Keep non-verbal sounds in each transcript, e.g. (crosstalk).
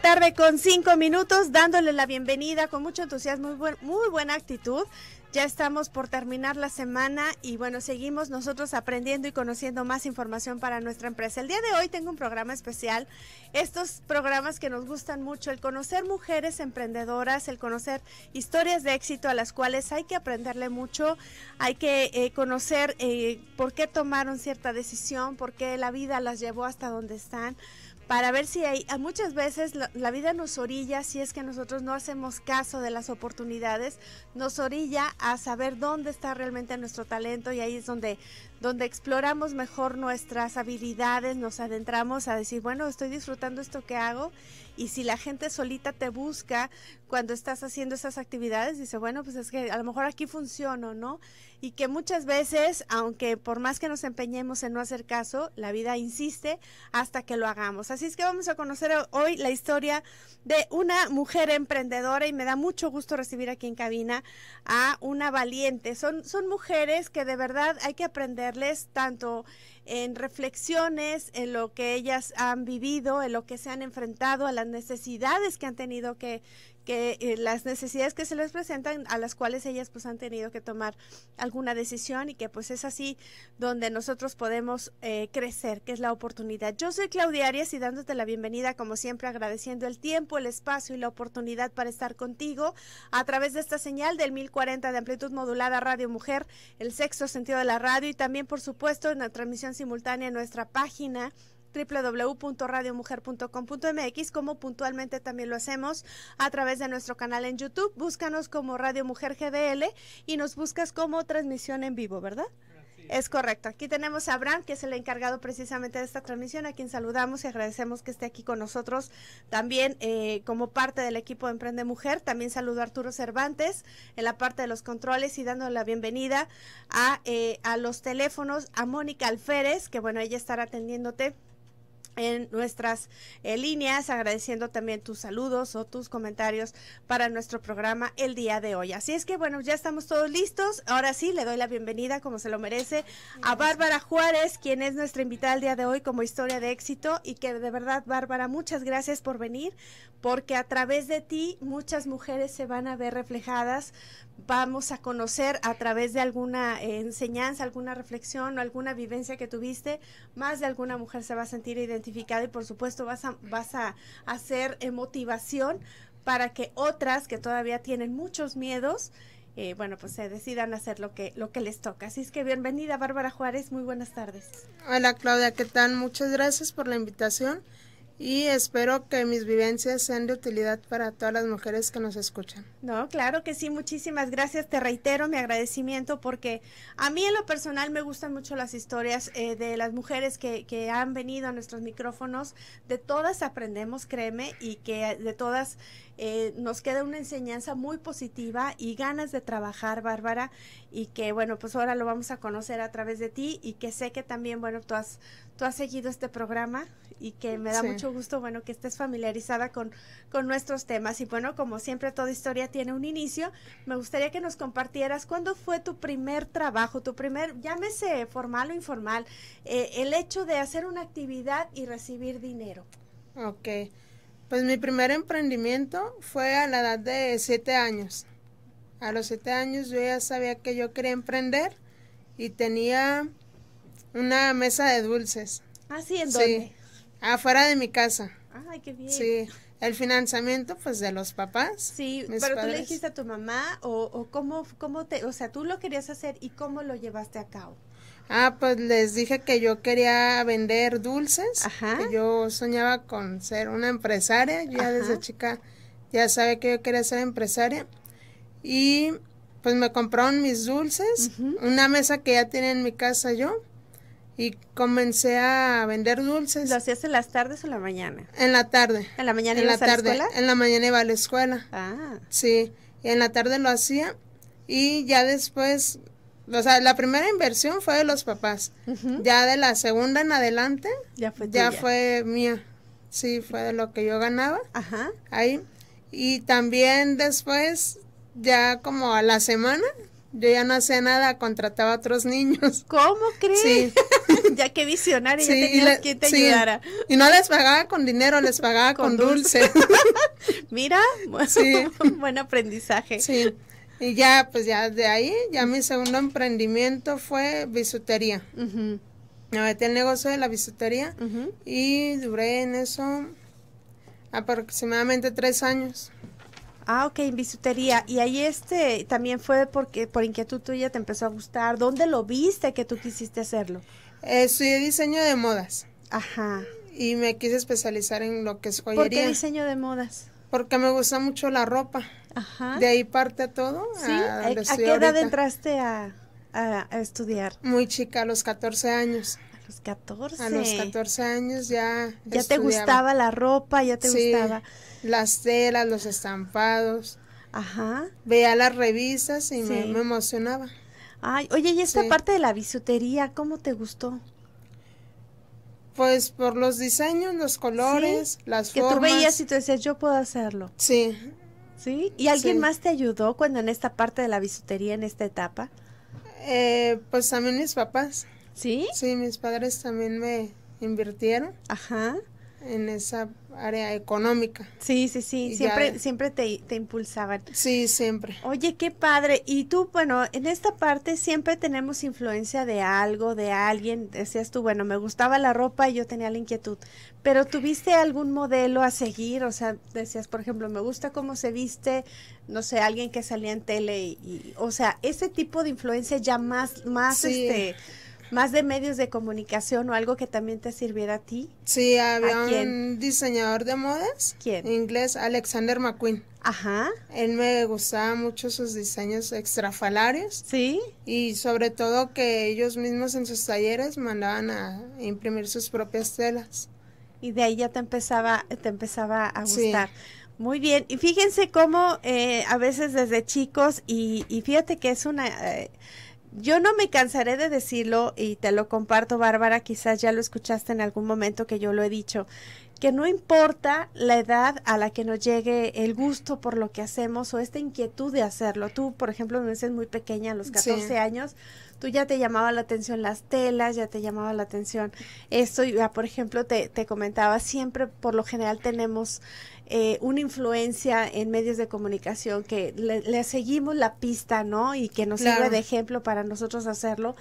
tarde con cinco minutos, dándole la bienvenida con mucho entusiasmo, muy, muy buena actitud. Ya estamos por terminar la semana y bueno, seguimos nosotros aprendiendo y conociendo más información para nuestra empresa. El día de hoy tengo un programa especial, estos programas que nos gustan mucho, el conocer mujeres emprendedoras, el conocer historias de éxito a las cuales hay que aprenderle mucho, hay que eh, conocer eh, por qué tomaron cierta decisión, por qué la vida las llevó hasta donde están para ver si hay, muchas veces la, la, vida nos orilla, si es que nosotros no hacemos caso de las oportunidades, nos orilla a saber dónde está realmente nuestro talento y ahí es donde donde exploramos mejor nuestras habilidades, nos adentramos a decir, bueno, estoy disfrutando esto que hago y si la gente solita te busca cuando estás haciendo esas actividades, dice, bueno, pues es que a lo mejor aquí funciono, ¿no? Y que muchas veces, aunque por más que nos empeñemos en no hacer caso, la vida insiste hasta que lo hagamos. Así es que vamos a conocer hoy la historia de una mujer emprendedora y me da mucho gusto recibir aquí en cabina a una valiente. Son, son mujeres que de verdad hay que aprender tanto en reflexiones, en lo que ellas han vivido, en lo que se han enfrentado, a las necesidades que han tenido que, que eh, las necesidades que se les presentan a las cuales ellas pues han tenido que tomar alguna decisión y que pues es así donde nosotros podemos eh, crecer, que es la oportunidad. Yo soy Claudia Arias y dándote la bienvenida como siempre agradeciendo el tiempo, el espacio y la oportunidad para estar contigo a través de esta señal del 1040 de amplitud modulada Radio Mujer, el sexto sentido de la radio y también por supuesto en la transmisión simultánea en nuestra página www.radiomujer.com.mx, como puntualmente también lo hacemos a través de nuestro canal en YouTube. Búscanos como Radio Mujer GDL y nos buscas como transmisión en vivo, ¿verdad? Es correcto. Aquí tenemos a Abraham, que es el encargado precisamente de esta transmisión, a quien saludamos y agradecemos que esté aquí con nosotros también eh, como parte del equipo de Emprende Mujer. También saludo a Arturo Cervantes en la parte de los controles y dándole la bienvenida a, eh, a los teléfonos a Mónica Alférez, que bueno, ella estará atendiéndote en nuestras eh, líneas, agradeciendo también tus saludos o tus comentarios para nuestro programa el día de hoy. Así es que bueno, ya estamos todos listos. Ahora sí, le doy la bienvenida, como se lo merece, a Bárbara Juárez, quien es nuestra invitada el día de hoy como historia de éxito y que de verdad, Bárbara, muchas gracias por venir, porque a través de ti muchas mujeres se van a ver reflejadas, vamos a conocer a través de alguna eh, enseñanza, alguna reflexión o alguna vivencia que tuviste, más de alguna mujer se va a sentir identificado y por supuesto vas a, vas a hacer eh, motivación para que otras que todavía tienen muchos miedos, eh, bueno, pues se decidan hacer lo que, lo que les toca. Así es que bienvenida Bárbara Juárez, muy buenas tardes. Hola Claudia, ¿qué tal? Muchas gracias por la invitación y espero que mis vivencias sean de utilidad para todas las mujeres que nos escuchan. No, claro que sí, muchísimas gracias. Te reitero mi agradecimiento porque a mí en lo personal me gustan mucho las historias eh, de las mujeres que, que, han venido a nuestros micrófonos. De todas aprendemos, créeme, y que de todas eh, nos queda una enseñanza muy positiva y ganas de trabajar, Bárbara, y que bueno, pues ahora lo vamos a conocer a través de ti y que sé que también, bueno, tú has, tú has seguido este programa y que me da mucho gusto, bueno, que estés familiarizada con, nuestros temas. Y bueno, como siempre, toda historia tiene un inicio. Me gustaría que nos compartieras cuándo fue tu primer trabajo, tu primer, llámese formal o informal, eh, el hecho de hacer una actividad y recibir dinero. Ok. Pues mi primer emprendimiento fue a la edad de siete años. A los siete años yo ya sabía que yo quería emprender y tenía una mesa de dulces. Ah, sí, ¿en dónde? afuera de mi casa. Ay, qué bien. Sí, el financiamiento pues de los papás. Sí, pero tú le dijiste a tu mamá o, o cómo, cómo te, o sea, tú lo querías hacer y cómo lo llevaste a cabo. Ah, pues les dije que yo quería vender dulces, Ajá. que yo soñaba con ser una empresaria, ya desde chica ya sabe que yo quería ser empresaria y pues me compraron mis dulces, una mesa que ya tenía en mi casa yo y comencé a vender dulces. ¿Lo hacías en las tardes o en la mañana? En la tarde. ¿En la mañana en la tarde, a la escuela? En la mañana iba a la escuela. Ah. Sí, y en la tarde lo hacía y ya después o sea, la primera inversión fue de los papás. Ya de la segunda en adelante, ya fue, mía. Sí, fue de lo que yo ganaba. Ajá. Ahí. Y también después, ya como a la semana, yo ya no hacía nada, contrataba a otros niños. (laughs) ¿Cómo crees? Sí. (laughs) ya que visionaria, ya tenías te ayudara. Y no les pagaba con dinero, les pagaba con, dulce. (laughs) Mira, buen, buen aprendizaje. Sí. Y ya, pues ya de ahí, ya mi segundo emprendimiento fue bisutería. Me el negocio de la bisutería y duré en eso aproximadamente tres años. Ah, ok, en bisutería. Y ahí este también fue porque por inquietud tuya te empezó a gustar. ¿Dónde lo viste que tú quisiste hacerlo? Eh, estudié diseño de modas. Ajá. Y me quise especializar en lo que es joyería. ¿Por qué diseño de modas? Porque me gusta mucho la ropa. Ajá. De ahí parte todo. ¿Sí? ¿A, qué edad entraste a, estudiar? Muy chica, a los 14 años. A los 14. A los 14 años ya. Ya te gustaba la ropa, ya te gustaba. Las telas, los estampados. Ajá. Veía las revistas y me, me, emocionaba. Ay, oye, y esta parte de la bisutería, ¿cómo te gustó? Pues por los diseños, los colores, las formas. Que tú veías y tú decías, yo puedo hacerlo. Sí. ¿Sí? ¿Y alguien más te ayudó cuando en esta parte de la bisutería, en esta etapa? Eh, pues también mis papás. ¿Sí? Sí, mis padres también me invirtieron. Ajá. En esa área económica. Sí, sí, sí, siempre, siempre te, te, impulsaban. Sí, siempre. Oye, qué padre. Y tú, bueno, en esta parte siempre tenemos influencia de algo, de alguien. Decías tú, bueno, me gustaba la ropa y yo tenía la inquietud. Pero tuviste algún modelo a seguir, o sea, decías, por ejemplo, me gusta cómo se viste, no sé, alguien que salía en tele y, o sea, ese tipo de influencia ya más, más, este más de medios de comunicación o algo que también te sirviera a ti. Sí, había un diseñador de modas. ¿Quién? inglés, Alexander McQueen. Ajá. Él me gustaba mucho sus diseños extrafalarios. Sí. Y sobre todo que ellos mismos en sus talleres mandaban a imprimir sus propias telas. Y de ahí ya te empezaba, te empezaba a gustar. Sí. Muy bien, y fíjense cómo eh, a veces desde chicos, y, y, fíjate que es una... Eh, yo no me cansaré de decirlo y te lo comparto, Bárbara, quizás ya lo escuchaste en algún momento que yo lo he dicho, que no importa la edad a la que nos llegue el gusto por lo que hacemos o esta inquietud de hacerlo. Tú, por ejemplo, me muy pequeña, a los 14 años, tú ya te llamaba la atención las telas, ya te llamaba la atención esto. Ya, ah, por ejemplo, te, te comentaba, siempre por lo general tenemos eh, una influencia en medios de comunicación que le, seguimos la pista, ¿no? Y que nos sirve de ejemplo para nosotros hacerlo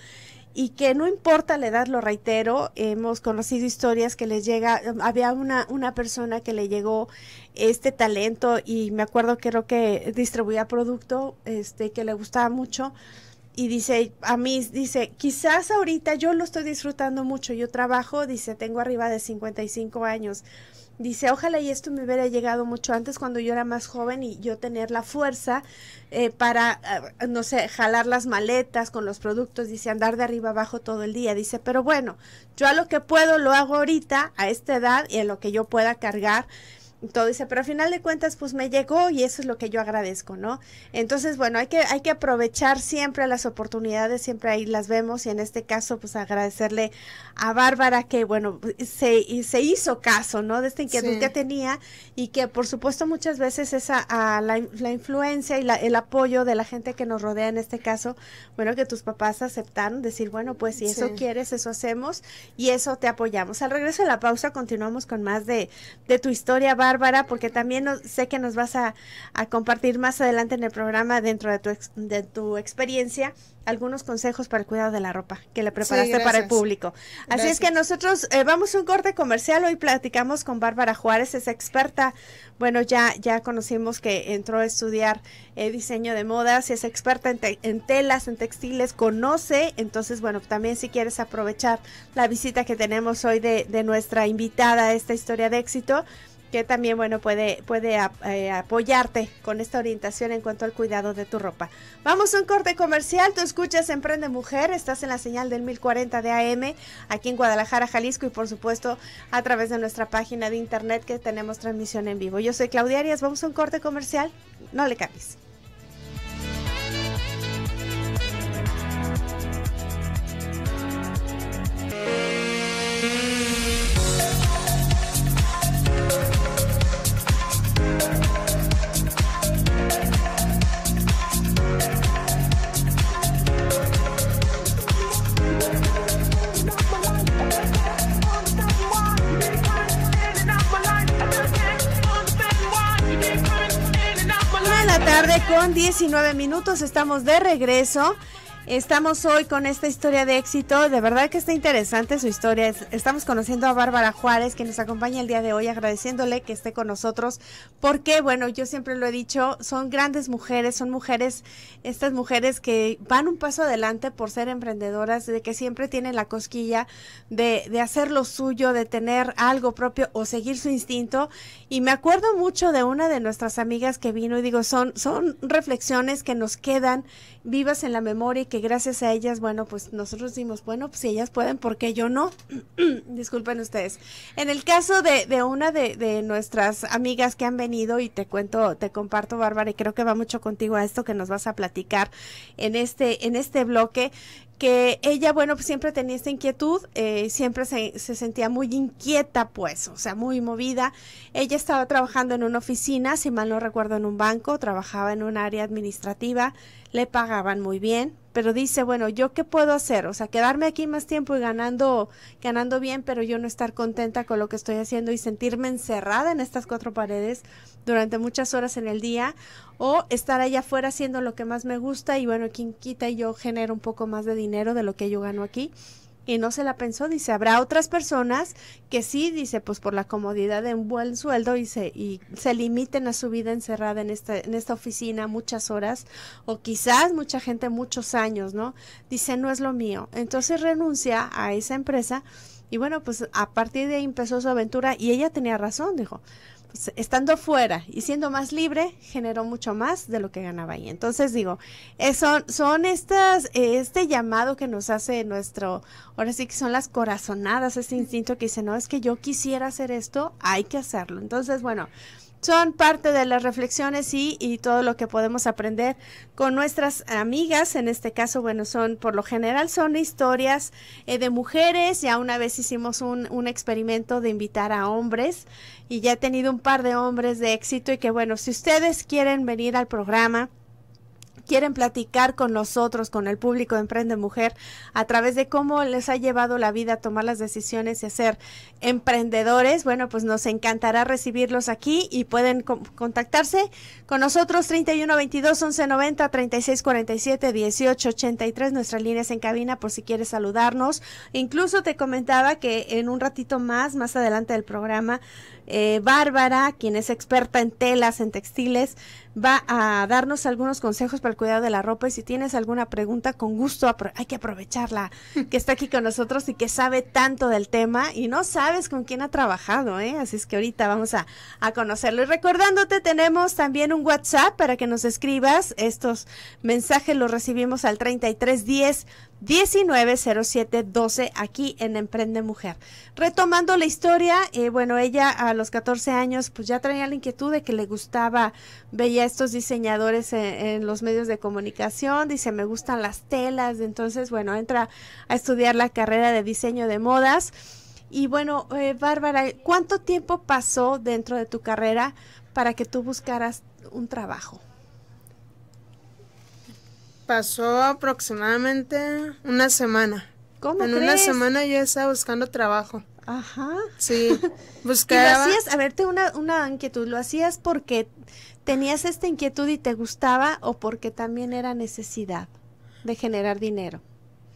y que no importa la edad, lo reitero, hemos conocido historias que les llega, había una, una persona que le llegó este talento y me acuerdo que creo que distribuía producto este que le gustaba mucho y dice, a mí dice, quizás ahorita yo lo estoy disfrutando mucho, yo trabajo, dice, tengo arriba de 55 años Dice, ojalá y esto me hubiera llegado mucho antes cuando yo era más joven y yo tener la fuerza eh, para, eh, no sé, jalar las maletas con los productos, dice, andar de arriba abajo todo el día. Dice, pero bueno, yo a lo que puedo lo hago ahorita, a esta edad y a lo que yo pueda cargar todo dice, pero al final de cuentas, pues me llegó y eso es lo que yo agradezco, ¿no? Entonces, bueno, hay que, hay que aprovechar siempre las oportunidades, siempre ahí las vemos y en este caso, pues agradecerle a Bárbara que, bueno, se, y se hizo caso, ¿no? De esta inquietud que tenía y que, por supuesto, muchas veces esa, la, influencia y el apoyo de la gente que nos rodea en este caso, bueno, que tus papás aceptaron, decir, bueno, pues si eso quieres, eso hacemos y eso te apoyamos. Al regreso de la pausa continuamos con más de, de tu historia, Bárbara Bárbara, porque también sé que nos vas a, compartir más adelante en el programa, dentro de tu, de tu experiencia, algunos consejos para el cuidado de la ropa que le preparaste para el público. Así es que nosotros eh, vamos a un corte comercial. Hoy platicamos con Bárbara Juárez, es experta. Bueno, ya, ya conocimos que entró a estudiar eh, diseño de modas, y es experta en, telas, en textiles, conoce. Entonces, bueno, también si quieres aprovechar la visita que tenemos hoy de, de nuestra invitada a esta historia de éxito, que también bueno puede puede eh, apoyarte con esta orientación en cuanto al cuidado de tu ropa. Vamos a un corte comercial, tú escuchas Emprende Mujer, estás en la señal del 1040 de AM aquí en Guadalajara, Jalisco y por supuesto a través de nuestra página de internet que tenemos transmisión en vivo. Yo soy Claudia Arias, vamos a un corte comercial, no le cambies. tarde con 19 minutos. Estamos de regreso Estamos hoy con esta historia de éxito. De verdad que está interesante su historia. Estamos conociendo a Bárbara Juárez, que nos acompaña el día de hoy, agradeciéndole que esté con nosotros. Porque, bueno, yo siempre lo he dicho, son grandes mujeres, son mujeres, estas mujeres que van un paso adelante por ser emprendedoras, de que siempre tienen la cosquilla de, de hacer lo suyo, de tener algo propio o seguir su instinto. Y me acuerdo mucho de una de nuestras amigas que vino y digo, son, son reflexiones que nos quedan vivas en la memoria y que gracias a ellas, bueno, pues nosotros dimos bueno, pues si ellas pueden, ¿por qué yo no? (clears throat) Disculpen ustedes. En el caso de, de una de, nuestras amigas que han venido y te cuento, te comparto, Bárbara, y creo que va mucho contigo a esto que nos vas a platicar en este, en este bloque, que ella, bueno, pues siempre tenía esta inquietud, eh, siempre se, se, sentía muy inquieta, pues, o sea, muy movida. Ella estaba trabajando en una oficina, si mal no recuerdo, en un banco, trabajaba en un área administrativa, le pagaban muy bien, pero dice, bueno, ¿yo qué puedo hacer? O sea, quedarme aquí más tiempo y ganando, ganando bien, pero yo no estar contenta con lo que estoy haciendo y sentirme encerrada en estas cuatro paredes durante muchas horas en el día, o estar allá afuera haciendo lo que más me gusta y bueno, quien quita y yo genero un poco más de dinero de lo que yo gano aquí y no se la pensó, dice, habrá otras personas que sí, dice, pues por la comodidad de un buen sueldo y se, y se limiten a su vida encerrada en en esta oficina muchas horas o quizás mucha gente muchos años, ¿no? Dice, no es lo mío. Entonces renuncia a esa empresa y bueno, pues a partir de ahí empezó su aventura y ella tenía razón, dijo estando fuera y siendo más libre, generó mucho más de lo que ganaba ahí. Entonces digo, eh, son, son estas, eh, este llamado que nos hace nuestro, ahora sí que son las corazonadas, este instinto que dice, no, es que yo quisiera hacer esto, hay que hacerlo. Entonces, bueno, son parte de las reflexiones y, y, todo lo que podemos aprender con nuestras amigas. En este caso, bueno, son por lo general son historias eh, de mujeres. Ya una vez hicimos un, un, experimento de invitar a hombres y ya he tenido un par de hombres de éxito y que bueno, si ustedes quieren venir al programa quieren platicar con nosotros, con el público de Emprende Mujer, a través de cómo les ha llevado la vida a tomar las decisiones y a ser emprendedores, bueno, pues nos encantará recibirlos aquí y pueden contactarse con nosotros 31 22 11 90 36 47 18 83, nuestras líneas en cabina por si quieres saludarnos. Incluso te comentaba que en un ratito más, más adelante del programa, eh, Bárbara, quien es experta en telas, en textiles, va a darnos algunos consejos para el cuidado de la ropa y si tienes alguna pregunta, con gusto hay que aprovecharla, (laughs) que está aquí con nosotros y que sabe tanto del tema y no sabes con quién ha trabajado, ¿eh? así es que ahorita vamos a, a conocerlo. Y recordándote, tenemos también un WhatsApp para que nos escribas, estos mensajes los recibimos al 3310. 12 aquí en Emprende Mujer. Retomando la historia, eh, bueno, ella a los 14 años pues ya traía la inquietud de que le gustaba, veía a estos diseñadores en, los medios de comunicación, dice me gustan las telas, entonces bueno, entra a estudiar la carrera de diseño de modas. Y bueno, eh, Bárbara, ¿cuánto tiempo pasó dentro de tu carrera para que tú buscaras un trabajo? pasó aproximadamente una semana. ¿Cómo en una semana yo estaba buscando trabajo. Ajá. Sí. (laughs) Buscaba. lo hacías, a verte una, una inquietud, ¿lo hacías porque tenías esta inquietud y te gustaba o porque también era necesidad de generar dinero?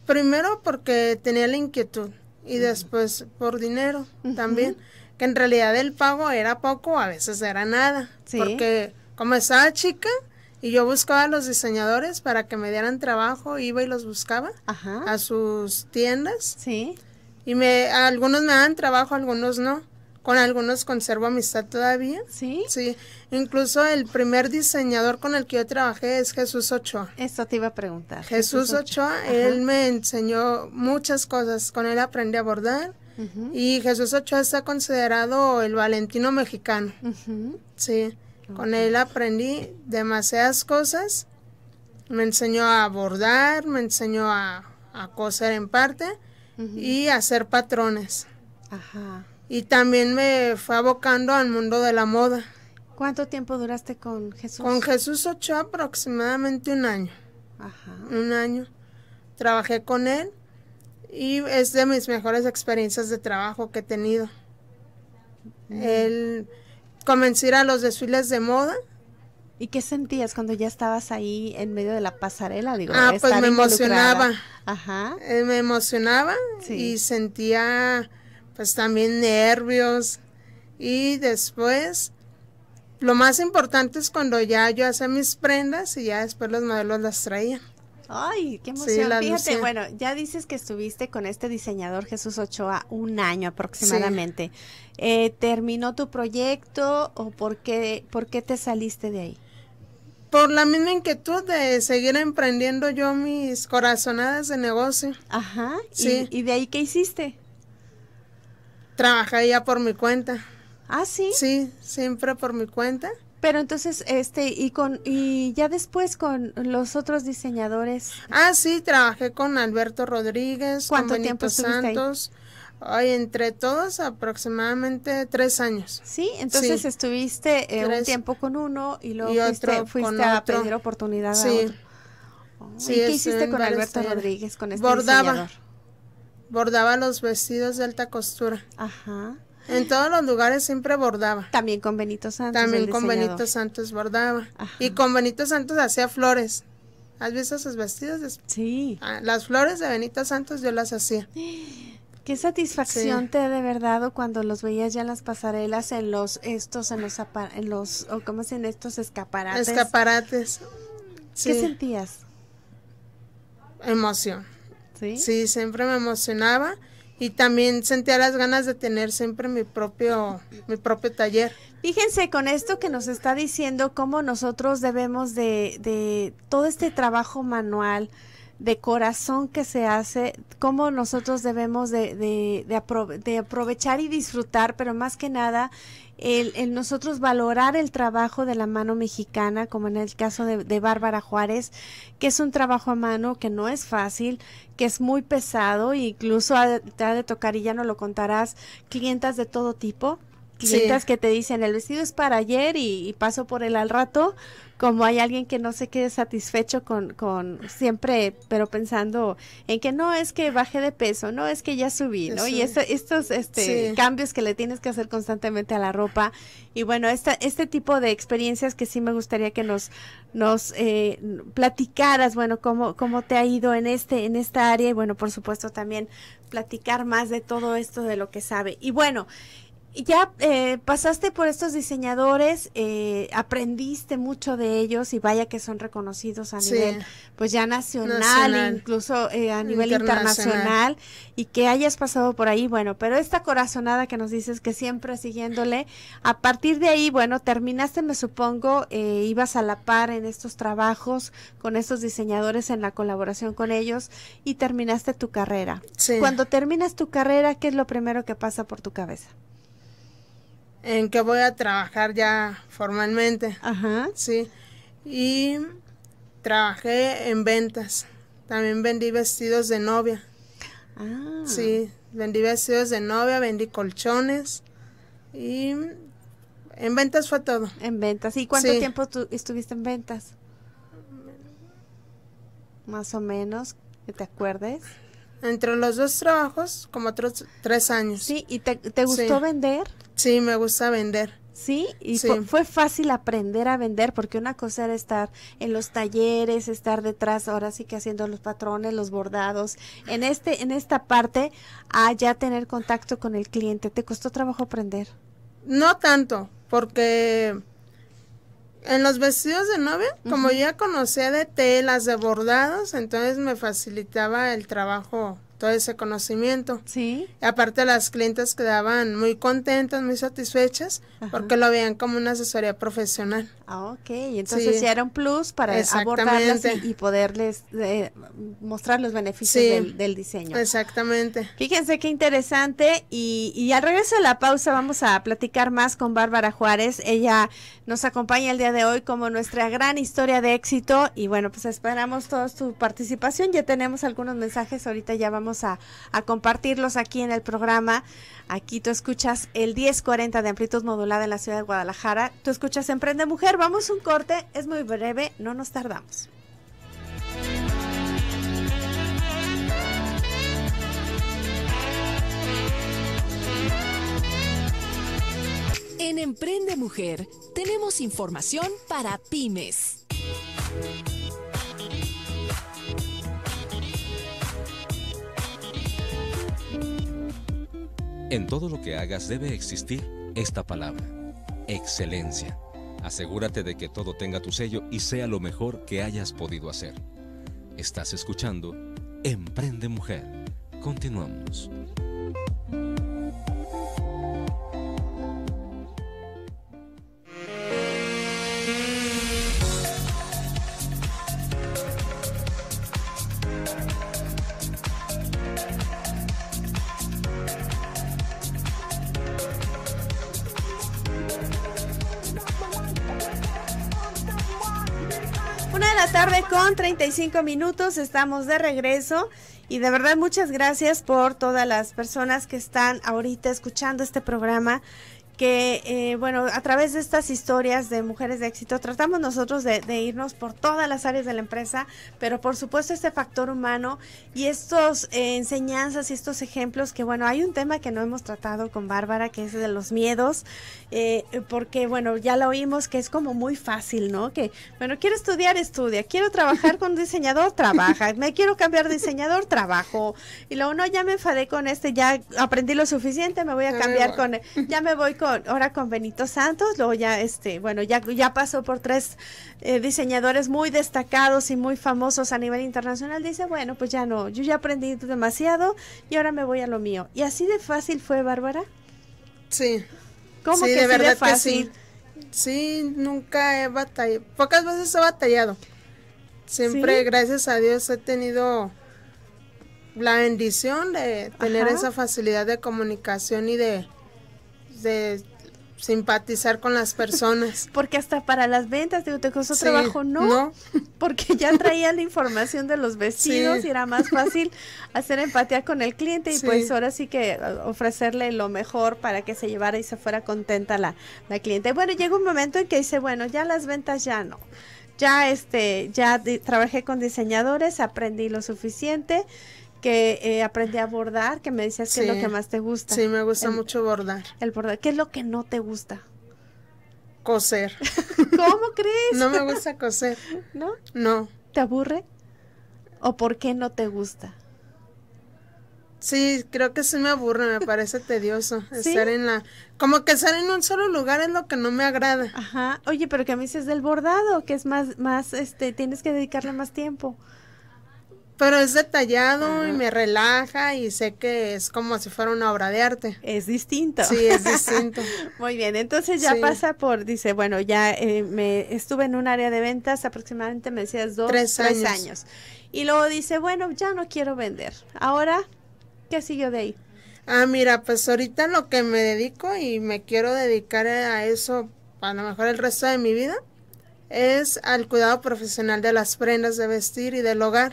Primero porque tenía la inquietud y después por dinero también, que en realidad el pago era poco, a veces era nada, ¿Sí? porque como estaba chica, y yo buscaba a los diseñadores para que me dieran trabajo, iba y los buscaba a sus tiendas. Sí. Y me, algunos me dan trabajo, algunos no. Con algunos conservo amistad todavía. Sí. Sí. Incluso el primer diseñador con el que yo trabajé es Jesús Ochoa. Eso te iba a preguntar. Jesús, Ochoa, él me enseñó muchas cosas. Con él aprendí a bordar. Y Jesús Ochoa está considerado el Valentino mexicano. Sí. Con él aprendí demasiadas cosas. Me enseñó a bordar, me enseñó a, coser en parte y a hacer patrones. Ajá. Y también me fue abocando al mundo de la moda. ¿Cuánto tiempo duraste con Jesús? Con Jesús ocho, aproximadamente un año. Ajá. Un año. Trabajé con él y es de mis mejores experiencias de trabajo que he tenido. Mm. Él comencé a los desfiles de moda. ¿Y qué sentías cuando ya estabas ahí en medio de la pasarela? Digo, ah, pues eh, me emocionaba. Ajá. me emocionaba y sentía pues también nervios. Y después, lo más importante es cuando ya yo hacía mis prendas y ya después los modelos las traían. Ay, qué emoción. Fíjate, bueno, ya dices que estuviste con este diseñador Jesús Ochoa un año aproximadamente. Eh, ¿Terminó tu proyecto o por qué, por qué te saliste de ahí? Por la misma inquietud de seguir emprendiendo yo mis corazonadas de negocio. Ajá. Sí. ¿Y, de ahí qué hiciste? Trabajé ya por mi cuenta. Ah, sí. Sí, siempre por mi cuenta. Pero entonces, este, y con, y ya después con los otros diseñadores. Ah, sí, trabajé con Alberto Rodríguez, ¿Cuánto con tiempo Santos. Ahí? entre todos aproximadamente tres años. Sí, entonces estuviste eh, un tiempo con uno y luego fuiste, a pedir oportunidad sí. a otro. sí, qué hiciste con Alberto Rodríguez, con este Bordaba. Bordaba los vestidos de alta costura. Ajá. En todos los lugares siempre bordaba. También con Benito Santos. También con Benito Santos bordaba. Y con Benito Santos hacía flores. ¿Has visto sus vestidos? Sí. Ah, las flores de Benito Santos yo las hacía. (gasps) Qué satisfacción te te de verdad cuando los veías ya en las pasarelas, en los estos, en los los cómo se estos escaparates. Escaparates. ¿Qué sentías? Emoción. Sí. Sí, siempre me emocionaba y también sentía las ganas de tener siempre mi propio, mi propio taller. Fíjense con esto que nos está diciendo cómo nosotros debemos de, de todo este trabajo manual, de corazón que se hace, cómo nosotros debemos de, de, de, aprovechar y disfrutar, pero más que nada el, nosotros valorar el trabajo de la mano mexicana, como en el caso de, de Bárbara Juárez, que es un trabajo a mano que no es fácil, que es muy pesado, incluso ha, te ha de tocar, y ya no lo contarás, clientas de todo tipo que te dicen el vestido es para ayer y, paso por él al rato, como hay alguien que no se quede satisfecho con, con siempre, pero pensando en que no es que baje de peso, no es que ya subí, ¿no? Y estos este, cambios que le tienes que hacer constantemente a la ropa. Y bueno, esta, este tipo de experiencias que sí me gustaría que nos, nos eh, platicaras, bueno, cómo, cómo te ha ido en, este, en esta área y bueno, por supuesto también platicar más de todo esto de lo que sabe. Y bueno, ya eh, pasaste por estos diseñadores, eh, aprendiste mucho de ellos y vaya que son reconocidos a nivel, pues ya nacional, incluso eh, a nivel internacional. y que hayas pasado por ahí, bueno, pero esta corazonada que nos dices que siempre siguiéndole, a partir de ahí, bueno, terminaste, me supongo, ibas a la par en estos trabajos con estos diseñadores, en la colaboración con ellos y terminaste tu carrera. Cuando terminas tu carrera, ¿qué es lo primero que pasa por tu cabeza? en que voy a trabajar ya formalmente. Ajá. Sí. Y trabajé en ventas. También vendí vestidos de novia. Ah. Sí, vendí vestidos de novia, vendí colchones y en ventas fue todo. En ventas. ¿Y cuánto tiempo estuviste en ventas? Más o menos, que te acuerdes. Entre los dos trabajos, como otros tres años. Sí, ¿y te, gustó vender? Sí, me gusta vender. ¿Sí? Y Fue, fácil aprender a vender porque una cosa era estar en los talleres, estar detrás, ahora sí que haciendo los patrones, los bordados. En este en esta parte a ya tener contacto con el cliente, ¿te costó trabajo aprender? No tanto, porque en los vestidos de novia, como ya conocía de telas, de bordados, entonces me facilitaba el trabajo todo ese conocimiento. Sí. aparte las clientes quedaban muy contentas, muy satisfechas, porque lo veían como una asesoría profesional. Ah, ok, entonces sí. era un plus para abordarlas y, poderles eh, mostrar los beneficios del, diseño. Exactamente. Fíjense qué interesante y, y al regreso de la pausa vamos a platicar más con Bárbara Juárez. Ella nos acompaña el día de hoy como nuestra gran historia de éxito y bueno, pues esperamos todos tu participación. Ya tenemos algunos mensajes, ahorita ya vamos a, a compartirlos aquí en el programa. Aquí tú escuchas el 1040 de amplitud modulada en la ciudad de Guadalajara. Tú escuchas Emprende Mujer, vamos un corte, es muy breve, no nos tardamos. En Emprende Mujer tenemos información para pymes. En todo lo que hagas debe existir esta palabra, excelencia. Asegúrate de que todo tenga tu sello y sea lo mejor que hayas podido hacer. Estás escuchando Emprende Mujer. Continuamos. con 35 minutos, estamos de regreso y de verdad muchas gracias por todas las personas que están ahorita escuchando este programa que eh, bueno, a través de estas historias de mujeres de éxito tratamos nosotros de, irnos por todas las áreas de la empresa, pero por supuesto este factor humano y estos eh, enseñanzas y estos ejemplos que bueno, hay un tema que no hemos tratado con Bárbara, que es de los miedos, eh, porque bueno, ya lo oímos que es como muy fácil, ¿no? Que bueno, quiero estudiar, estudia, quiero trabajar con diseñador, (laughs) trabaja, me quiero cambiar diseñador, trabajo, y luego no, ya me enfadé con este, ya aprendí lo suficiente, me voy a cambiar con, ya me voy con ahora con Benito Santos, luego ya, este, bueno, ya, ya pasó por tres eh, diseñadores muy destacados y muy famosos a nivel internacional, dice, bueno, pues ya no, yo ya aprendí demasiado y ahora me voy a lo mío. ¿Y así de fácil fue, Bárbara? Sí. ¿Cómo que de verdad fácil? Que sí. sí, nunca he batallado, pocas veces he batallado. Siempre, gracias a Dios, he tenido la bendición de tener esa facilidad de comunicación y de de simpatizar con las personas. (laughs) Porque hasta para las ventas, de te trabajo, no, porque ya (laughs) traía la información de los vestidos y era más fácil hacer empatía con el cliente y pues ahora sí que eh, ofrecerle lo mejor para que se llevara y se fuera contenta la, la cliente. Bueno, llega un momento en que dice, bueno, ya las ventas ya no. Ya este, ya trabajé con diseñadores, aprendí lo suficiente que eh, aprendí a bordar, que me decías que es lo que más te gusta. Sí, me gusta mucho bordar. El bordar. ¿Qué es lo que no te gusta? Coser. (laughs) ¿Cómo crees? No me gusta coser. (laughs) ¿No? No. ¿Te aburre? ¿O por qué no te gusta? Sí, creo que sí me aburre, me parece tedioso (laughs) estar en la... Como que estar en un solo lugar es lo que no me agrada. Ajá, oye, pero que a mí sí es del bordado, que es más, más, este, tienes que dedicarle más tiempo. Pero es detallado y me relaja y sé que es como si fuera una obra de arte. Es distinto. Sí, es distinto. (laughs) Muy bien, entonces ya pasa por, dice, bueno, ya eh, me estuve en un área de ventas aproximadamente, me decías, dos, tres, años. Y luego dice, bueno, ya no quiero vender. Ahora, ¿qué siguió de ahí? Ah, mira, pues ahorita lo que me dedico y me quiero dedicar a eso para lo mejor el resto de mi vida es al cuidado profesional de las prendas de vestir y del hogar.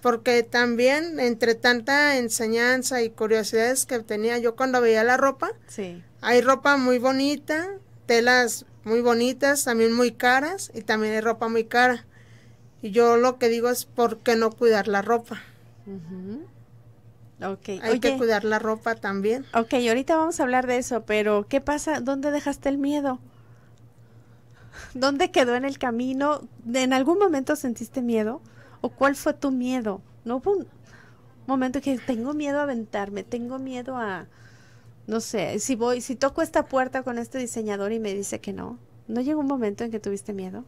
Porque también entre tanta enseñanza y curiosidades que tenía yo cuando veía la ropa, sí. hay ropa muy bonita, telas muy bonitas, también muy caras y también hay ropa muy cara. Y yo lo que digo es, ¿por qué no cuidar la ropa? Hay que cuidar la ropa también. Ok, ahorita vamos a hablar de eso, pero ¿qué pasa? ¿Dónde dejaste el miedo? ¿Dónde quedó en el camino? ¿En algún momento sentiste miedo? ¿O cuál fue tu miedo? No hubo un momento que tengo miedo a aventarme, tengo miedo a, no sé, si voy, si toco esta puerta con este diseñador y me dice que no, ¿no llegó un momento en que tuviste miedo?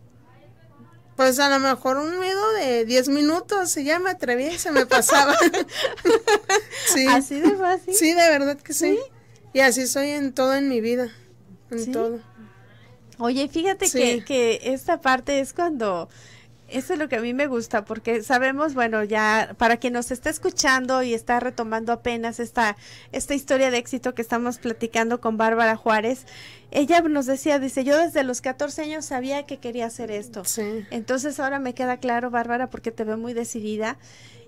Pues a lo mejor un miedo de 10 minutos, y ya me atreví, se me pasaba. (laughs) sí. Así de fácil. Sí, de verdad que sí. Y así soy en todo en mi vida, en todo. Oye, fíjate que, que esta parte es cuando... Eso es lo que a mí me gusta, porque sabemos, bueno, ya para quien nos está escuchando y está retomando apenas esta, esta historia de éxito que estamos platicando con Bárbara Juárez, ella nos decía, dice, yo desde los 14 años sabía que quería hacer esto. Sí. Entonces ahora me queda claro, Bárbara, porque te veo muy decidida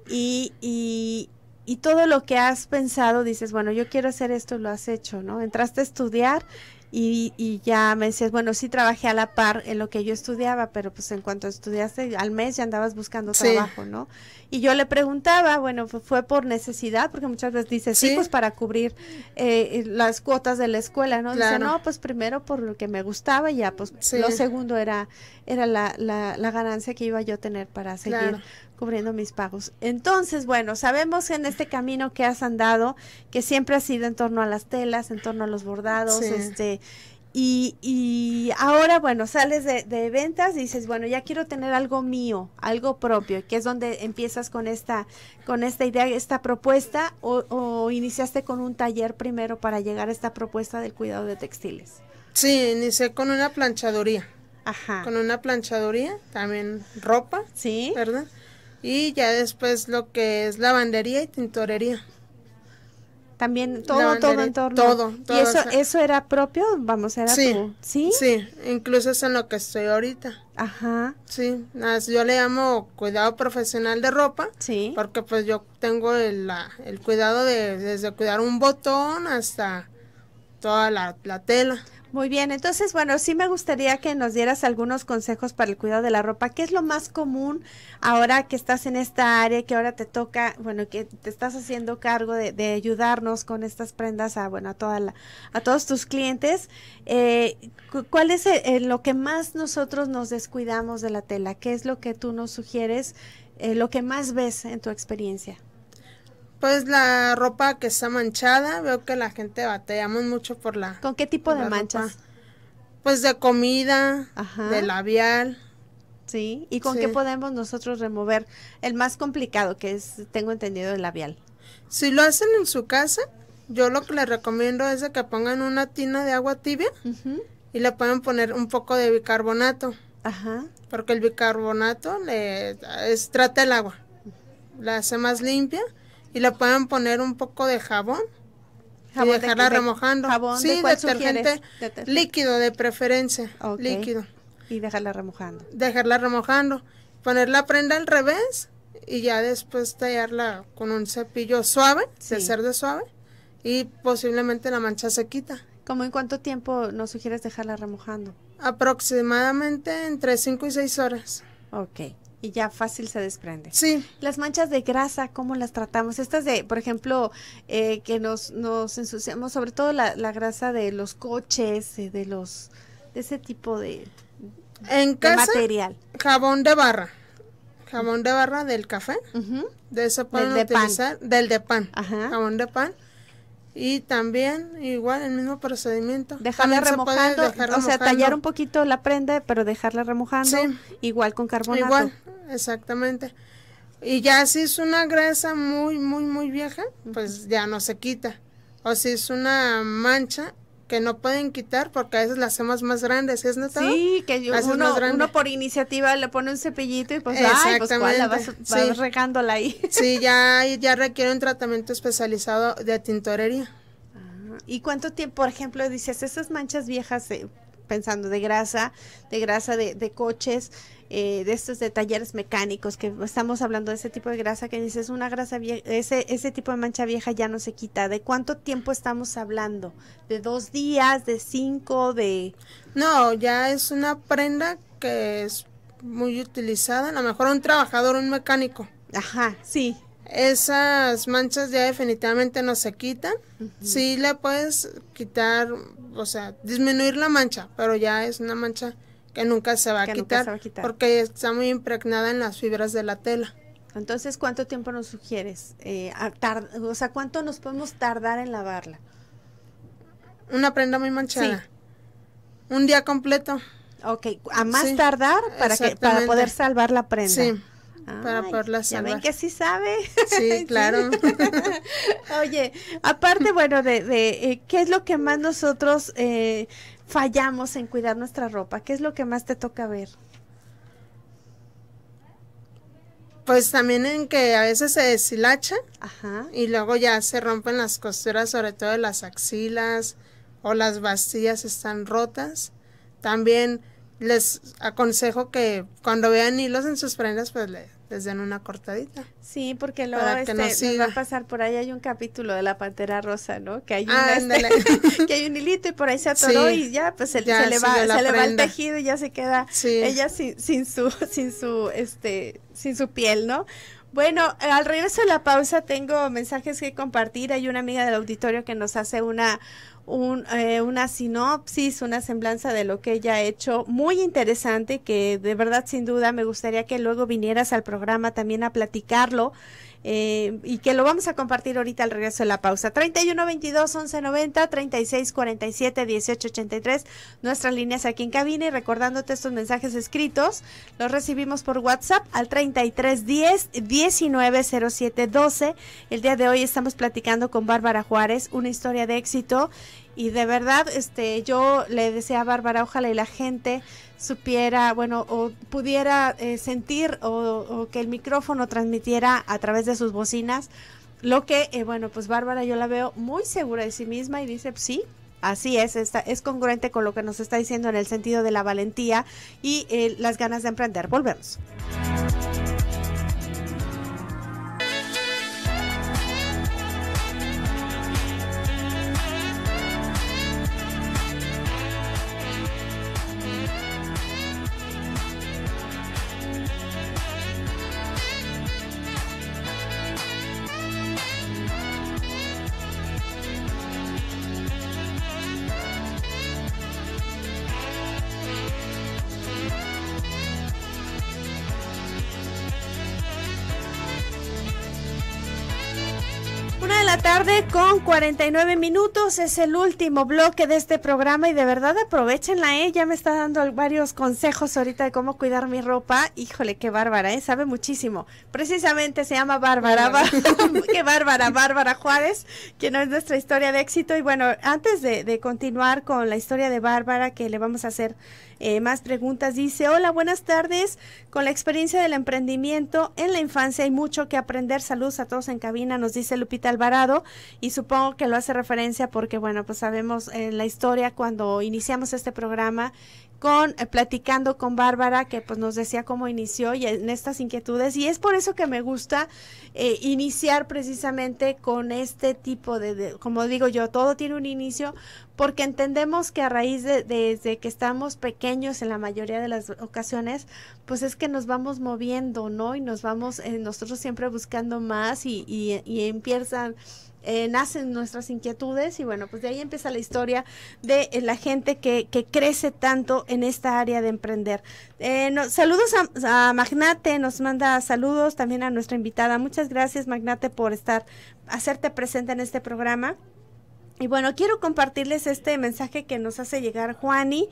y, y, y todo lo que has pensado, dices, bueno, yo quiero hacer esto, lo has hecho, ¿no? Entraste a estudiar y, ya me decías, bueno, sí trabajé a la par en lo que yo estudiaba, pero pues en cuanto estudiaste al mes ya andabas buscando trabajo, ¿no? Y yo le preguntaba, bueno, fue por necesidad, porque muchas veces dices, sí, pues para cubrir eh, eh, las cuotas de la escuela, ¿no? Dice, no, pues primero por lo que me gustaba, y ya, pues lo segundo era, era la, la, ganancia que iba yo a tener para seguir cubriendo mis pagos. Entonces, bueno, sabemos en este camino que has andado, que siempre ha sido en torno a las telas, en torno a los bordados, este, y, y, ahora, bueno, sales de, ventas y dices, bueno, ya quiero tener algo mío, algo propio, que es donde empiezas con esta, con esta idea, esta propuesta, o, iniciaste con un taller primero para llegar a esta propuesta del cuidado de textiles. Sí, inicié con una planchadoría. Ajá. Con una planchadoría, también ropa. Sí. ¿Verdad? Y ya después lo que es lavandería y tintorería. También todo, todo en torno. Todo, todo. ¿Y eso, eso era propio? Vamos, era sí, ¿Sí? Sí, incluso es en lo que estoy ahorita. Ajá. Sí, yo le llamo cuidado profesional de ropa. Sí. Porque pues yo tengo el, cuidado de, desde cuidar un botón hasta toda la, la tela. Muy bien, entonces, bueno, sí me gustaría que nos dieras algunos consejos para el cuidado de la ropa. ¿Qué es lo más común ahora que estás en esta área, que ahora te toca, bueno, que te estás haciendo cargo de, ayudarnos con estas prendas a, bueno, a, toda a todos tus clientes? Eh, ¿Cuál es eh, eh, lo que más nosotros nos descuidamos de la tela? ¿Qué es lo que tú nos sugieres, lo que más ves en tu experiencia? Pues la ropa que está manchada, veo que la gente batallamos mucho por la. ¿Con qué tipo de manchas? Pues de comida, de labial. Sí, ¿y con qué podemos nosotros remover? El más complicado que es, tengo entendido, el labial. Si lo hacen en su casa, yo lo que les recomiendo es que pongan una tina de agua tibia y le pueden poner un poco de bicarbonato. Ajá. Porque el bicarbonato le trata el agua, la hace más limpia y le pueden poner un poco de jabón. y dejarla remojando. Jabón, sí, detergente, líquido de preferencia. Líquido. Y dejarla remojando. Dejarla remojando. Poner la prenda al revés y ya después tallarla con un cepillo suave, sí. de cerdo suave, y posiblemente la mancha se quita. ¿Cómo en cuánto tiempo nos sugieres dejarla remojando? Aproximadamente entre 5 y 6 horas. Ok y ya fácil se desprende. Sí. Las manchas de grasa, ¿cómo las tratamos? Estas de, por ejemplo, eh, que nos, nos ensuciamos, sobre todo la, grasa de los coches, eh, de los, de ese tipo de, en material. Jabón de barra. Jabón de barra del café. De eso del De pan. Del de pan. Ajá. Jabón de pan y también, igual, el mismo procedimiento. Dejarla remojando, o sea, tallar un poquito la prenda, pero dejarla remojando, igual con carbonato. Igual, exactamente. Y ya si es una grasa muy, muy, muy vieja, pues ya no se quita. O si es una mancha, que no pueden quitar porque a veces las hacemos más grandes, ¿es notado? Sí, que uno, por iniciativa le pone un cepillito y pues, ay, pues ¿cuál la vas, regándola ahí. (laughs) Sí, ya, ya requiere un tratamiento especializado de tintorería. Ah, ¿Y cuánto tiempo, por ejemplo, dices, esas manchas viejas, eh, pensando de grasa, de grasa de, de coches, eh, de estos de talleres mecánicos, que estamos hablando de ese tipo de grasa que dices, una grasa vieja, ese, ese tipo de mancha vieja ya no se quita. ¿De cuánto tiempo estamos hablando? ¿De dos días? ¿De cinco? ¿De...? No, ya es una prenda que es muy utilizada, a lo mejor un trabajador, un mecánico. Ajá, sí, esas manchas ya definitivamente no se quitan. Sí le puedes quitar, o sea, disminuir la mancha, pero ya es una mancha que nunca se va, a, quitar porque está muy impregnada en las fibras de la tela. Entonces, ¿cuánto tiempo nos sugieres? Eh, a o sea, ¿cuánto nos podemos tardar en lavarla? Una prenda muy manchada. Un día completo. Ok, a más tardar para, que, para poder salvar la prenda. Sí para poderla la que sí sabe? Sí, (laughs) claro. (laughs) Oye, aparte, bueno, de, de eh, qué es lo que más nosotros eh, fallamos en cuidar nuestra ropa, ¿qué es lo que más te toca ver? Pues también en que a veces se deshilacha y luego ya se rompen las costuras, sobre todo las axilas o las bastillas están rotas. También les aconsejo que cuando vean hilos en sus prendas, pues les den una cortadita. Sí, porque luego este, va a pasar por ahí hay un capítulo de la pantera rosa, ¿no? Que hay, este, (laughs) que hay un hilito y por ahí se atoró y ya pues se, le va, se le va el tejido y ya se queda ella sin, su (laughs) sin su este sin su piel, ¿no? Bueno, al regreso de la pausa tengo mensajes que compartir. Hay una amiga del auditorio que nos hace una eh, una sinopsis, una semblanza de lo que ella ha hecho, muy interesante, que de verdad sin duda me gustaría que luego vinieras al programa también a platicarlo eh, y que lo vamos a compartir ahorita al regreso de la pausa. 31 22 11 90 36 47 18 83. Nuestras líneas aquí en cabina y recordándote estos mensajes escritos, los recibimos por WhatsApp al 33 10 19 07 12. El día de hoy estamos platicando con Bárbara Juárez, una historia de éxito y de verdad este yo le decía a Bárbara ojalá y la gente supiera bueno o pudiera eh, sentir o, que el micrófono transmitiera a través de sus bocinas lo que eh, bueno pues Bárbara yo la veo muy segura de sí misma y dice sí Así es, esta es congruente con lo que nos está diciendo en el sentido de la valentía y eh, las ganas de emprender. Volvemos. cuarenta con 49 minutos. Es el último bloque de este programa y de verdad aprovechenla, ¿eh? Ya me está dando varios consejos ahorita de cómo cuidar mi ropa. Híjole, qué bárbara, ¿eh? Sabe muchísimo. Precisamente se llama Bárbara. (laughs) qué bárbara, Bárbara Juárez, que no es nuestra historia de éxito. Y bueno, antes de, de continuar con la historia de Bárbara que le vamos a hacer eh, más preguntas. Dice, hola, buenas tardes. Con la experiencia del emprendimiento en la infancia hay mucho que aprender. Saludos a todos en cabina, nos dice Lupita Alvarado. Y supongo que lo hace referencia porque, bueno, pues sabemos en eh, la historia cuando iniciamos este programa con eh, platicando con Bárbara que pues nos decía cómo inició y en estas inquietudes y es por eso que me gusta iniciar precisamente con este tipo de, como digo yo todo tiene un inicio porque entendemos que a raíz de, desde que estamos pequeños en la mayoría de las ocasiones, pues es que nos vamos moviendo, ¿no? Y nos vamos eh, nosotros siempre buscando más y, y, empiezan... Eh, nacen nuestras inquietudes y bueno, pues de ahí empieza la historia de eh, la gente que, que, crece tanto en esta área de emprender. saludos a, Magnate, nos manda saludos también a nuestra invitada. Muchas gracias Magnate por estar, hacerte presente en este programa. Y bueno, quiero compartirles este mensaje que nos hace llegar Juani,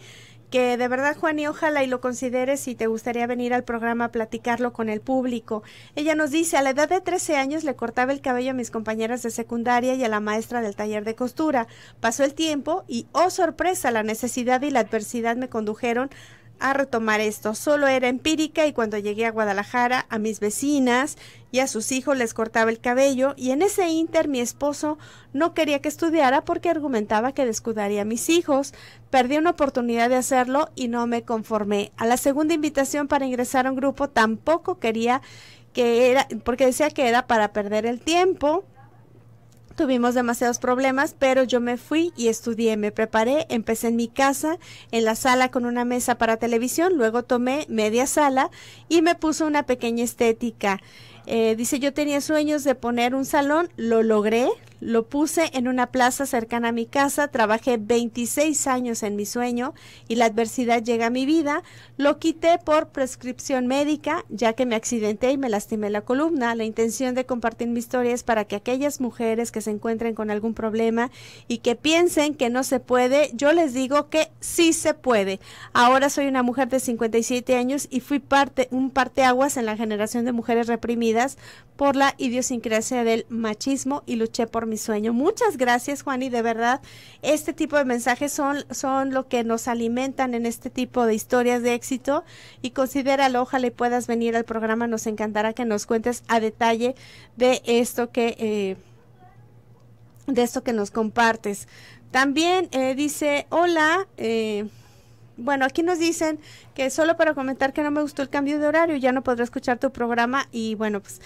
que de verdad, Juani, ojalá y lo consideres si te gustaría venir al programa a platicarlo con el público. Ella nos dice, a la edad de 13 años le cortaba el cabello a mis compañeras de secundaria y a la maestra del taller de costura. Pasó el tiempo y, oh sorpresa, la necesidad y la adversidad me condujeron a retomar esto. Solo era empírica y cuando llegué a Guadalajara a mis vecinas y a sus hijos les cortaba el cabello y en ese inter mi esposo no quería que estudiara porque argumentaba que descuidaría a mis hijos. Perdí una oportunidad de hacerlo y no me conformé. A la segunda invitación para ingresar a un grupo tampoco quería que era porque decía que era para perder el tiempo tuvimos demasiados problemas, pero yo me fui y estudié, me preparé, empecé en mi casa, en la sala con una mesa para televisión, luego tomé media sala y me puso una pequeña estética. Eh, dice, yo tenía sueños de poner un salón, lo logré, lo puse en una plaza cercana a mi casa, trabajé 26 años en mi sueño y la adversidad llega a mi vida. Lo quité por prescripción médica, ya que me accidenté y me lastimé la columna. La intención de compartir mi historia es para que aquellas mujeres que se encuentren con algún problema y que piensen que no se puede, yo les digo que sí se puede. Ahora soy una mujer de 57 años y fui parte un parteaguas en la generación de mujeres reprimidas por la idiosincrasia del machismo y luché por mi sueño. Muchas gracias, Juan, y de verdad, este tipo de mensajes son, son lo que nos alimentan en este tipo de historias de éxito. Y considéralo, ojalá y puedas venir al programa. Nos encantará que nos cuentes a detalle de esto que, eh, de esto que nos compartes. También eh, dice, hola, eh, bueno, aquí nos dicen que solo para comentar que no me gustó el cambio de horario, ya no podré escuchar tu programa y bueno, pues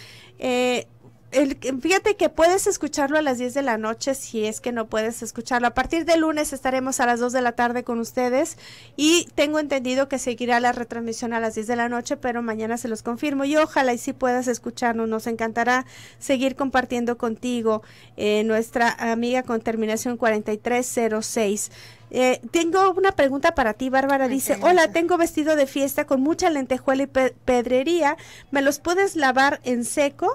fíjate que puedes escucharlo a las 10 de la noche si es que no puedes escucharlo. A partir de lunes estaremos a las 2 de la tarde con ustedes y tengo entendido que seguirá la retransmisión a las 10 de la noche, pero mañana se los confirmo y ojalá y si puedas escucharnos. Nos encantará seguir compartiendo contigo eh, nuestra amiga con terminación 4306. Eh, tengo una pregunta para ti, Bárbara. Dice, hola, tengo vestido de fiesta con mucha lentejuela y pedrería. ¿Me los puedes lavar en seco?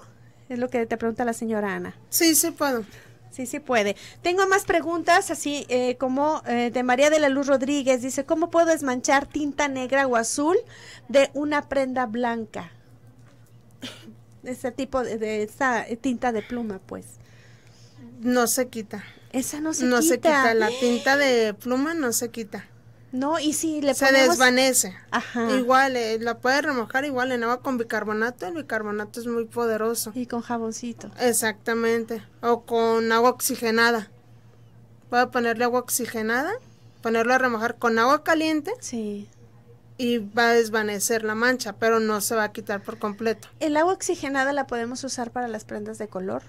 Es lo que te pregunta la señora Ana. Sí, sí puedo. Sí, sí puede. Tengo más preguntas, así eh, como eh, de María de la Luz Rodríguez. Dice, ¿cómo puedo desmanchar tinta negra o azul de una prenda blanca? (laughs) Ese tipo de, eh, tinta de pluma, pues. No se quita. Esa no se quita. No se quita. La tinta de pluma no se quita. No, y si le ponemos... Se desvanece. Ajá. Igual, eh, la puede remojar igual en agua con bicarbonato. El bicarbonato es muy poderoso. Y con jaboncito. Exactamente. O con agua oxigenada. Puedo ponerle agua oxigenada, ponerlo a remojar con agua caliente. Sí. Y va a desvanecer la mancha, pero no se va a quitar por completo. ¿El agua oxigenada la podemos usar para las prendas de color?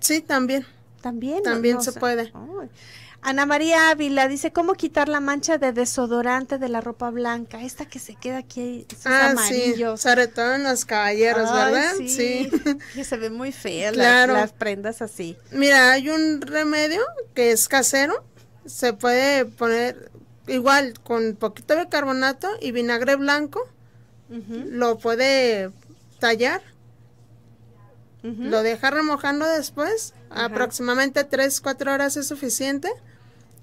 Sí, también. También. También se puede. Ana María Ávila dice, ¿cómo quitar la mancha de desodorante de la ropa blanca? Esta que se queda aquí, esos ah, Sí, sobre todo en los caballeros, ¿verdad? Sí, (laughs) Que se ve muy fea las, prendas así. Mira, hay un remedio que es casero, se puede poner igual con poquito carbonato y vinagre blanco, lo puede tallar lo deja remojando después, aproximadamente 3-4 horas es suficiente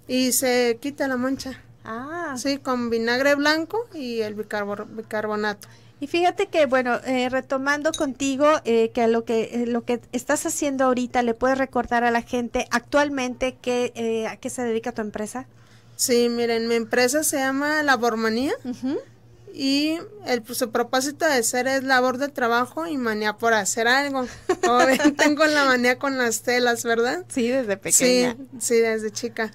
y se quita la mancha. Ah. Sí, con vinagre blanco y el bicarbonato. Y fíjate que, bueno, eh, retomando contigo, eh, que lo que eh, lo que estás haciendo ahorita, ¿le puedes recordar a la gente actualmente que, eh, a qué se dedica tu empresa? Sí, miren, mi empresa se llama La Bormanía y el, pues, su propósito de ser es labor de trabajo y manía por hacer algo. (laughs) tengo la manía con las telas, ¿verdad? Sí, desde pequeña. Sí, desde chica.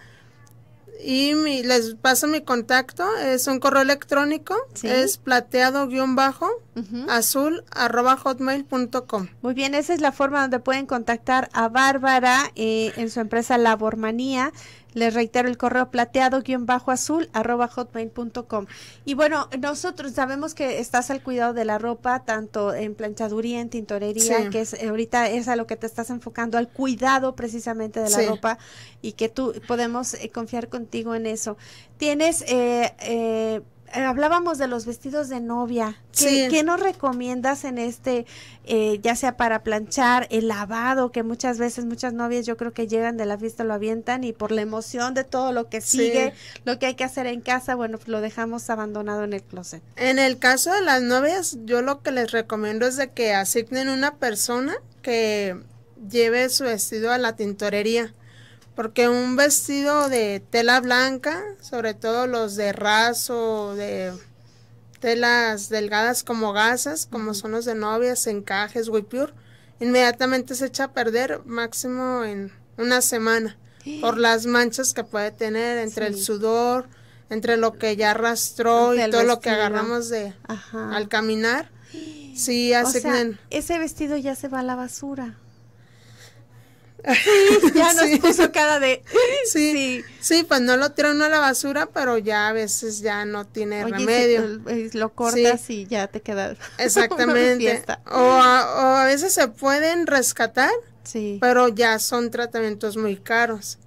Y les paso mi contacto, es un correo electrónico, es plateado-bajo, azul, hotmail.com. Muy bien, esa es la forma donde pueden contactar a Bárbara eh, en su empresa Labormanía les reitero el correo plateado-azul arroba Y bueno, nosotros sabemos que estás al cuidado de la ropa, tanto en planchaduría, en tintorería, que es ahorita es a lo que te estás enfocando, al cuidado precisamente de la ropa y que tú podemos eh, confiar contigo en eso. Tienes eh, eh, eh, hablábamos de los vestidos de novia. ¿Qué, ¿qué nos recomiendas en este, eh, ya sea para planchar, el lavado, que muchas veces muchas novias yo creo que llegan de la fiesta, lo avientan y por la emoción de todo lo que sigue, lo que hay que hacer en casa, bueno, lo dejamos abandonado en el closet? En el caso de las novias, yo lo que les recomiendo es de que asignen una persona que lleve su vestido a la tintorería porque un vestido de tela blanca, sobre todo los de raso, de telas delgadas como gasas, como son los de novias, encajes, pure, inmediatamente se echa a perder máximo en una semana por (gasps) las manchas que puede tener entre el sudor, entre lo que ya arrastró y todo lo que agarramos de al caminar. (gasps) Sí, ese vestido ya se va a la basura ya nos puso cara de. (laughs) Sí, sí, pues no lo tira a la basura, pero ya a veces ya no tiene remedio. Eh, lo cortas y ya te queda. (laughs) Exactamente. o, a, o a veces se pueden rescatar, pero ya son tratamientos muy caros.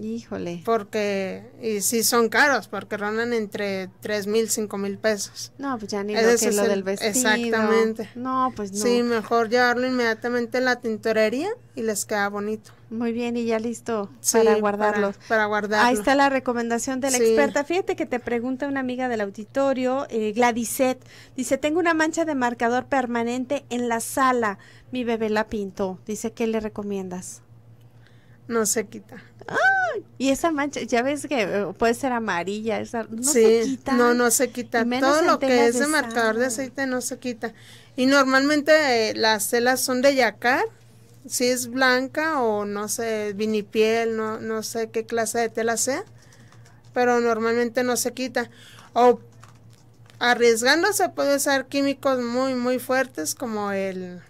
Híjole. Porque, y sí son caros, porque rondan entre tres mil, cinco mil pesos. No, pues ya ni lo que es lo del vestido. Exactamente. No, pues no. Sí, mejor llevarlo inmediatamente a la tintorería y les queda bonito. Muy bien, y ya listo para guardarlos. Para, guardarlos. Ahí está la recomendación de la experta. Fíjate que te pregunta una amiga del auditorio, eh, dice, tengo una mancha de marcador permanente en la sala, mi bebé la pintó, dice, ¿qué le recomiendas? No se quita. Y esa mancha, ya ves que eh, puede ser amarilla, no se quita. No, no se quita. Todo lo que es de, marcador de aceite no se quita. Y normalmente eh, las telas son de yacar, si es blanca o no sé, vinipiel, no, no sé qué clase de tela sea, pero normalmente no se quita. O arriesgándose puede usar químicos muy, muy fuertes como el...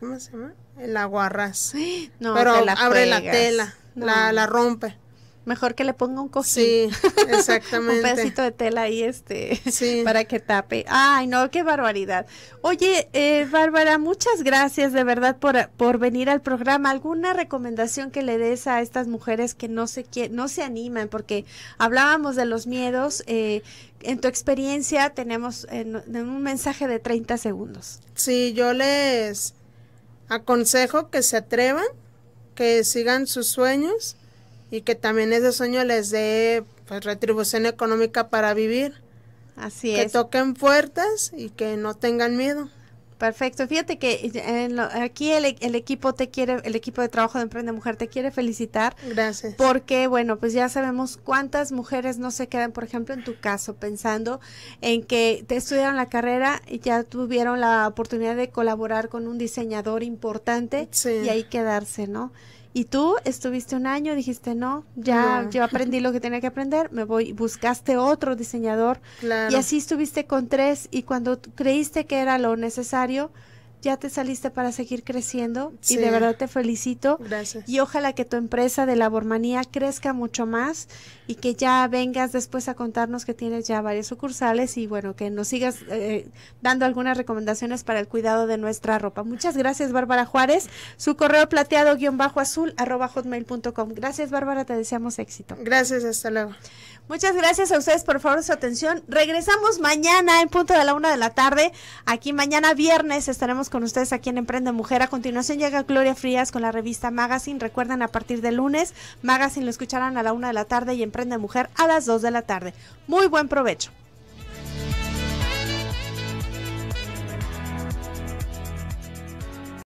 ¿Cómo se llama? la aguarras. No, pero abre la tela, la, rompe. Mejor que le ponga un cojín. Sí, (laughs) exactamente. un pedacito de tela ahí, este, (laughs) para que tape. Ay, no, qué barbaridad. Oye, eh, Bárbara, muchas gracias de verdad por, venir al programa. ¿Alguna recomendación que le des a estas mujeres que no se, no se animan? Porque hablábamos de los miedos. Eh, en tu experiencia tenemos un mensaje de 30 segundos. Sí, yo les Aconsejo que se atrevan, que sigan sus sueños y que también ese sueño les dé pues, retribución económica para vivir. Así es. Que toquen puertas y que no tengan miedo. Perfecto. Fíjate que eh, aquí e, el, equipo te quiere, el equipo de trabajo de Emprende Mujer te quiere felicitar. Gracias. Porque, bueno, pues ya sabemos cuántas mujeres no se quedan, por ejemplo, en tu caso, pensando en que te estudiaron la carrera y ya tuvieron la oportunidad de colaborar con un diseñador importante y ahí quedarse, ¿no? Y tú estuviste un año, dijiste, no, ya yo aprendí lo que tenía que aprender, me voy, buscaste otro diseñador. Y así estuviste con tres y cuando creíste que era lo necesario, ya te saliste para seguir creciendo y de verdad te felicito. Gracias. Y ojalá que tu empresa de Labormanía crezca mucho más y que ya vengas después a contarnos que tienes ya varias sucursales y bueno, que nos sigas eh, dando algunas recomendaciones para el cuidado de nuestra ropa. Muchas gracias, Bárbara Juárez. Su correo plateado guión bajo azul arroba hotmail.com. Gracias, Bárbara, te deseamos éxito. Gracias, hasta luego. Muchas gracias a ustedes por favor su atención. Regresamos mañana en punto de la una de la tarde. Aquí mañana viernes estaremos con ustedes aquí en Emprende Mujer. A continuación llega Gloria Frías con la revista Magazine. Recuerden a partir de lunes, Magazine lo escucharán a la una de la tarde y Emprende en Mujer a las 2 de la tarde. Muy buen provecho.